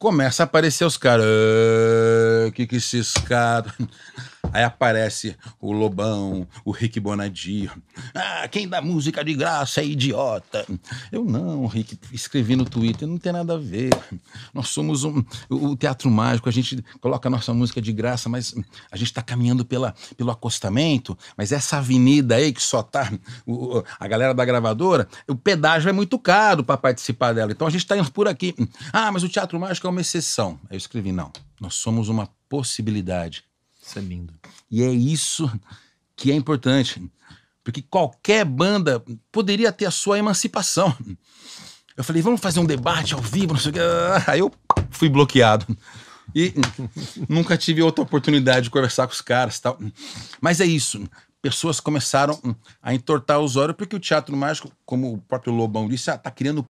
começa a aparecer os caras. O ah, que que esses caras. Aí aparece o Lobão, o Rick Bonadio. Ah, quem dá música de graça é idiota. Eu não, Rick, escrevi no Twitter, não tem nada a ver. Nós somos um, o teatro mágico, a gente coloca a nossa música de graça, mas a gente está caminhando pela, pelo acostamento, mas essa avenida aí que só tá o, a galera da gravadora, o pedágio é muito caro para participar dela. Então a gente está indo por aqui. Ah, mas o teatro mágico é uma exceção. Aí eu escrevi, não. Nós somos uma possibilidade isso é lindo. E é isso que é importante. Porque qualquer banda poderia ter a sua emancipação. Eu falei, vamos fazer um debate ao vivo, não sei o que. Ah, aí eu fui bloqueado. E nunca tive outra oportunidade de conversar com os caras tal. Mas é isso. Pessoas começaram a entortar os olhos porque o teatro mágico, como o próprio Lobão disse, está ah, criando